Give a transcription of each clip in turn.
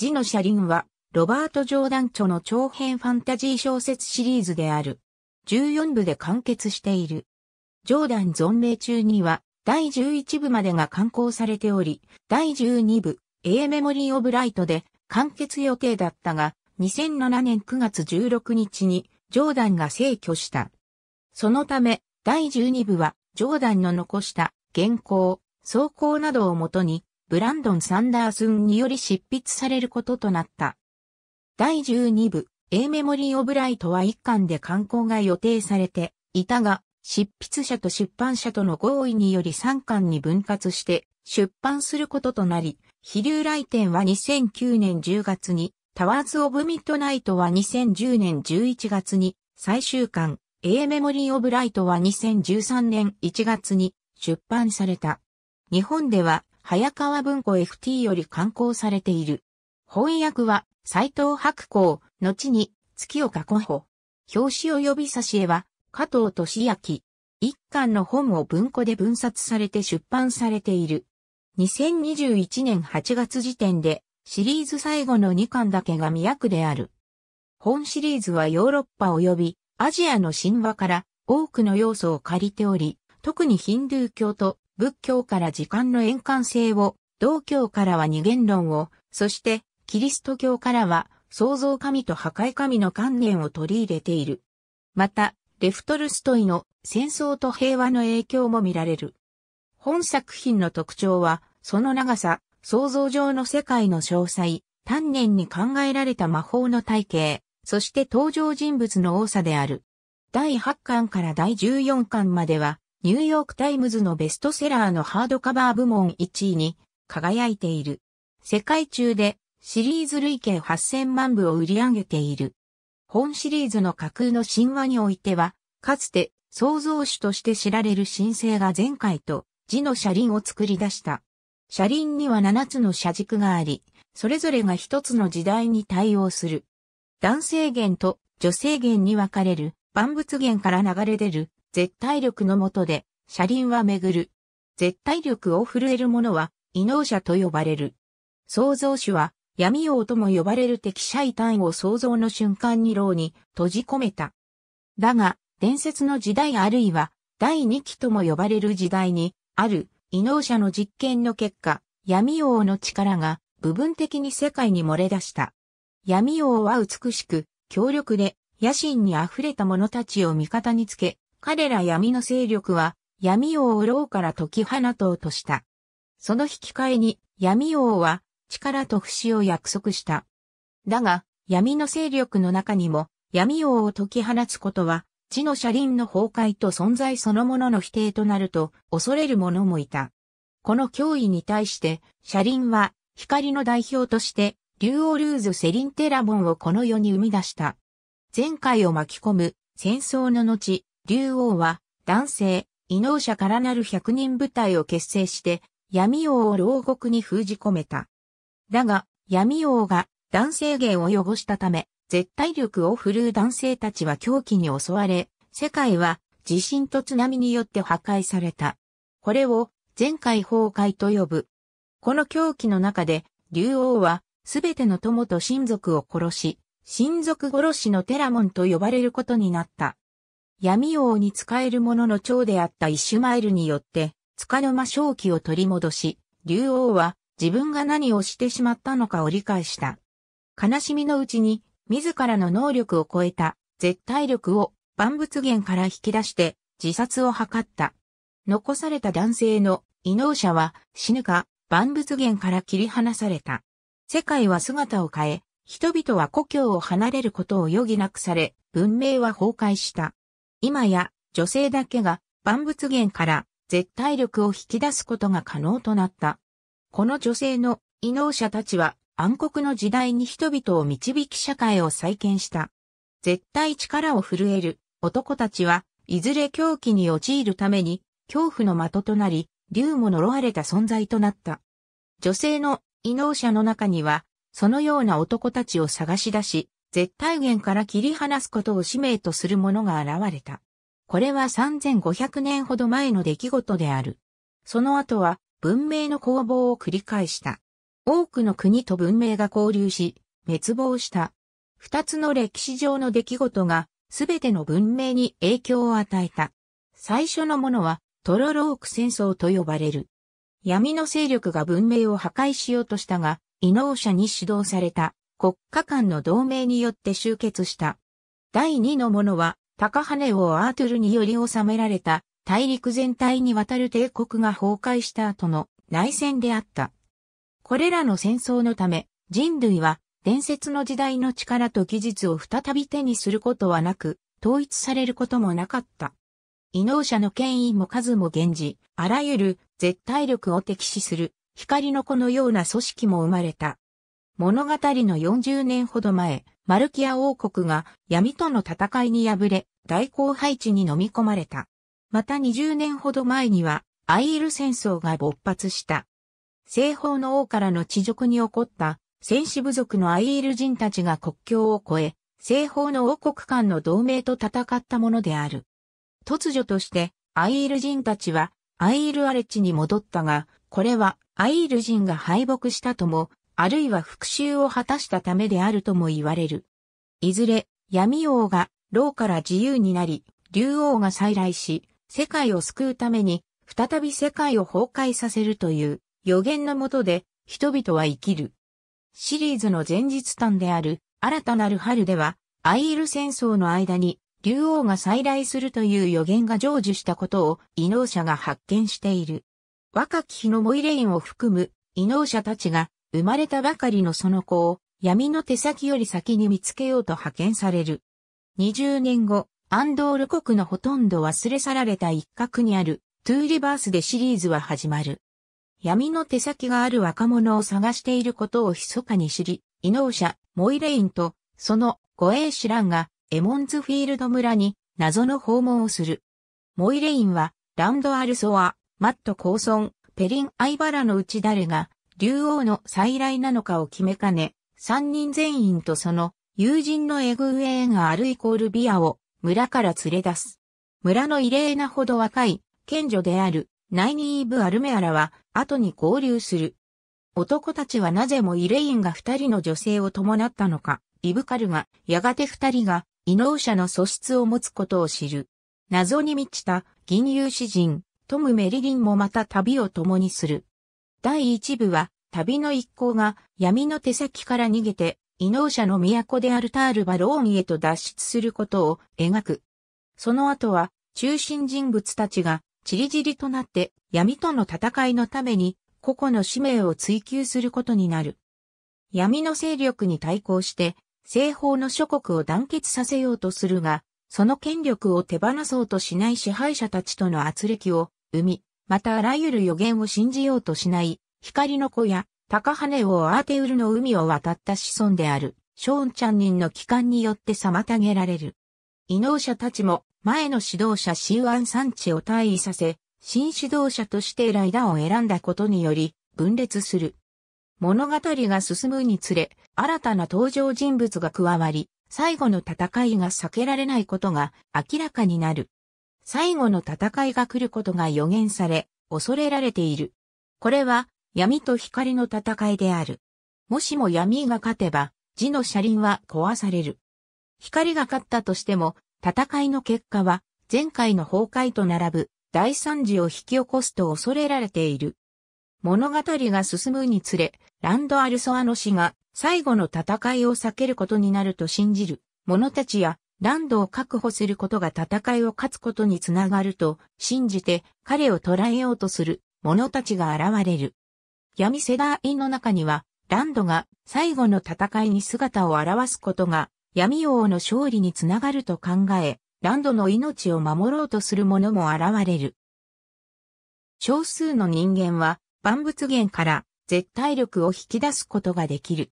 字の車輪は、ロバート・ジョーダン著の長編ファンタジー小説シリーズである。14部で完結している。ジョーダン存命中には、第11部までが刊行されており、第12部、A メモリー・オブ・ライトで完結予定だったが、2007年9月16日に、ジョーダンが逝去した。そのため、第12部は、ジョーダンの残した、原稿、草稿などをもとに、ブランドン・サンダースンにより執筆されることとなった。第12部、A メモリー・オブ・ライトは一巻で刊行が予定されていたが、執筆者と出版社との合意により3巻に分割して出版することとなり、飛竜来店は2009年10月に、タワーズ・オブ・ミッドナイトは2010年11月に、最終巻、A メモリー・オブ・ライトは2013年1月に出版された。日本では早川文庫 FT より刊行されている。翻訳は、斎藤白光、後に、月岡古穂。表紙及び差し絵は、加藤俊明。一巻の本を文庫で分冊されて出版されている。2021年8月時点で、シリーズ最後の2巻だけが未訳である。本シリーズはヨーロッパ及びアジアの神話から多くの要素を借りており、特にヒンドゥー教と仏教から時間の円環性を、道教からは二元論を、そして、キリスト教からは、創造神と破壊神の観念を取り入れている。また、レフトルストイの戦争と平和の影響も見られる。本作品の特徴は、その長さ、想像上の世界の詳細、丹念に考えられた魔法の体系、そして登場人物の多さである。第8巻から第14巻までは、ニューヨークタイムズのベストセラーのハードカバー部門1位に輝いている。世界中でシリーズ累計8000万部を売り上げている。本シリーズの架空の神話においては、かつて創造主として知られる神聖が前回と字の車輪を作り出した。車輪には7つの車軸があり、それぞれが1つの時代に対応する。男性源と女性源に分かれる万物源から流れ出る絶対力のもとで、車輪は巡る。絶対力を震える者は、異能者と呼ばれる。創造主は、闇王とも呼ばれる敵シャイタンを創造の瞬間に牢に閉じ込めた。だが、伝説の時代あるいは、第二期とも呼ばれる時代に、ある異能者の実験の結果、闇王の力が部分的に世界に漏れ出した。闇王は美しく、強力で、野心に溢れた者たちを味方につけ、彼ら闇の勢力は、闇王を牢から解き放とうとした。その引き換えに、闇王は、力と不死を約束した。だが、闇の勢力の中にも、闇王を解き放つことは、地の車輪の崩壊と存在そのものの否定となると、恐れる者もいた。この脅威に対して、車輪は、光の代表として、竜王ルーズ・セリン・テラボンをこの世に生み出した。前回を巻き込む、戦争の後、竜王は男性、異能者からなる百人部隊を結成して闇王を牢獄に封じ込めた。だが闇王が男性芸を汚したため、絶対力を振るう男性たちは狂気に襲われ、世界は地震と津波によって破壊された。これを前回崩壊と呼ぶ。この狂気の中で、竜王はすべての友と親族を殺し、親族殺しのテラモンと呼ばれることになった。闇王に仕える者の長であったイシュマエルによって、束の間正気を取り戻し、竜王は自分が何をしてしまったのかを理解した。悲しみのうちに、自らの能力を超えた絶対力を万物源から引き出して自殺を図った。残された男性の異能者は死ぬか万物源から切り離された。世界は姿を変え、人々は故郷を離れることを余儀なくされ、文明は崩壊した。今や女性だけが万物源から絶対力を引き出すことが可能となった。この女性の異能者たちは暗黒の時代に人々を導き社会を再建した。絶対力を震える男たちはいずれ狂気に陥るために恐怖の的となり、竜も呪われた存在となった。女性の異能者の中には、そのような男たちを探し出し、絶対源から切り離すことを使命とする者が現れた。これは3500年ほど前の出来事である。その後は文明の攻防を繰り返した。多くの国と文明が交流し、滅亡した。二つの歴史上の出来事が、すべての文明に影響を与えた。最初のものは、トロローク戦争と呼ばれる。闇の勢力が文明を破壊しようとしたが、異能者に指導された。国家間の同盟によって集結した。第二のものは、高羽王アートゥルにより収められた大陸全体にわたる帝国が崩壊した後の内戦であった。これらの戦争のため、人類は伝説の時代の力と技術を再び手にすることはなく、統一されることもなかった。異能者の権威も数も現じ、あらゆる絶対力を敵視する光の子のような組織も生まれた。物語の40年ほど前、マルキア王国が闇との戦いに敗れ、大荒廃地に飲み込まれた。また20年ほど前には、アイール戦争が勃発した。西方の王からの地辱に起こった、戦士部族のアイール人たちが国境を越え、西方の王国間の同盟と戦ったものである。突如として、アイール人たちは、アイールアレ地に戻ったが、これは、アイール人が敗北したともあるいは復讐を果たしたためであるとも言われる。いずれ、闇王が、牢から自由になり、竜王が再来し、世界を救うために、再び世界を崩壊させるという予言のもとで、人々は生きる。シリーズの前日譚である、新たなる春では、アイール戦争の間に、竜王が再来するという予言が成就したことを、異能者が発見している。若き日のモイレインを含む、異能者たちが、生まれたばかりのその子を闇の手先より先に見つけようと派遣される。20年後、アンドール国のほとんど忘れ去られた一角にあるトゥーリバースでシリーズは始まる。闇の手先がある若者を探していることを密かに知り、異能者、モイレインと、その護衛士ランが、エモンズフィールド村に、謎の訪問をする。モイレインは、ランド・アルソア、マット・コーソン、ペリン・アイバラのうち誰が、竜王の再来なのかを決めかね、三人全員とその友人のエグウェーがアルイコールビアを村から連れ出す。村の異例なほど若い賢女であるナイニーブ・アルメアラは後に合流する。男たちはなぜもイレインが二人の女性を伴ったのか、イブカルがやがて二人が異能者の素質を持つことを知る。謎に満ちた銀融詩人、トム・メリリンもまた旅を共にする。第一部は、旅の一行が闇の手先から逃げて、異能者の都であるタールバローンへと脱出することを描く。その後は、中心人物たちが、ちりじりとなって闇との戦いのために、個々の使命を追求することになる。闇の勢力に対抗して、西方の諸国を団結させようとするが、その権力を手放そうとしない支配者たちとの圧力を生み、またあらゆる予言を信じようとしない、光の子や、高羽をアーテウルの海を渡った子孫である、ショーンチャン人の帰還によって妨げられる。異能者たちも、前の指導者シーワン産地を退位させ、新指導者としてライダーを選んだことにより、分裂する。物語が進むにつれ、新たな登場人物が加わり、最後の戦いが避けられないことが明らかになる。最後の戦いが来ることが予言され、恐れられている。これは闇と光の戦いである。もしも闇が勝てば、字の車輪は壊される。光が勝ったとしても、戦いの結果は、前回の崩壊と並ぶ大惨事を引き起こすと恐れられている。物語が進むにつれ、ランド・アルソアの死が最後の戦いを避けることになると信じる者たちやランドを確保することが戦いを勝つことにつながると信じて彼を捕らえようとする者たちが現れる。闇世代の中には、ランドが最後の戦いに姿を現すことが闇王の勝利につながると考え、ランドの命を守ろうとする者も現れる。少数の人間は万物源から絶対力を引き出すことができる。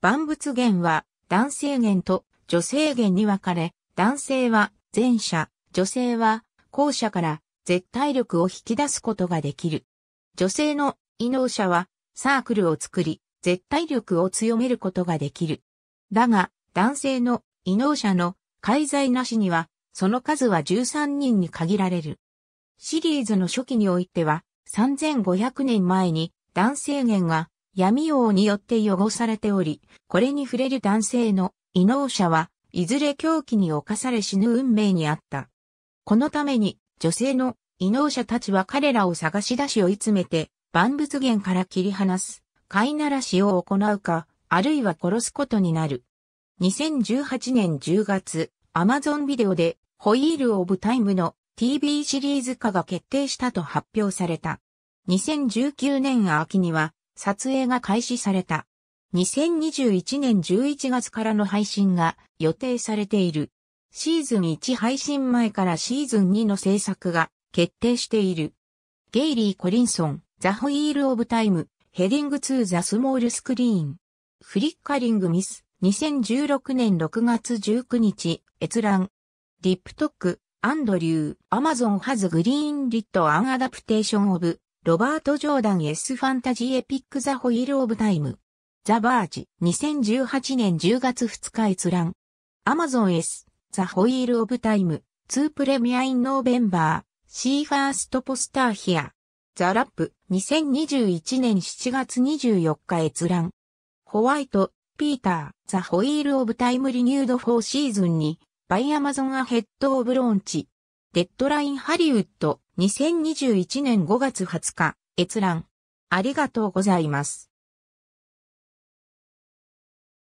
万物源は男性源と女性弦に分かれ、男性は前者、女性は後者から絶対力を引き出すことができる。女性の異能者はサークルを作り、絶対力を強めることができる。だが、男性の異能者の介在なしには、その数は13人に限られる。シリーズの初期においては、3500年前に男性弦が闇王によって汚されており、これに触れる男性の異能者は、いずれ狂気に侵され死ぬ運命にあった。このために、女性の異能者たちは彼らを探し出し追い詰めて、万物源から切り離す、飼いならしを行うか、あるいは殺すことになる。2018年10月、Amazon ビデオで、ホイール・オブ・タイムの TV シリーズ化が決定したと発表された。2019年秋には、撮影が開始された。2021年11月からの配信が予定されている。シーズン1配信前からシーズン2の制作が決定している。ゲイリー・コリンソン、ザ・ホイール・オブ・タイム、ヘディング・ツー・ザ・スモール・スクリーン。フリッカリング・ミス、2016年6月19日、閲覧。リップトック、アンドリュー、アマゾン・ハズ・グリーン・リット・アン・アダプテーション・オブ、ロバート・ジョーダン・エス・ファンタジー・エピック・ザ・ホイール・オブ・タイム。ザ・バージ、2018年10月2日閲覧。アマゾン o n S、ザ・ホイール・オブ・タイム、ツー・プレミア・イン・ノーベンバー、シーファースト・ポスター・ヒア。ザ・ラップ、2021年7月24日閲覧。ホワイト、ピーター、ザ・ホイール・オブ・タイム・リニュード・フォー・シーズンに、バイ・アマゾン・アヘッド・オブ・ローンチ。デッドライン・ハリウッド、2021年5月20日、閲覧。ありがとうございます。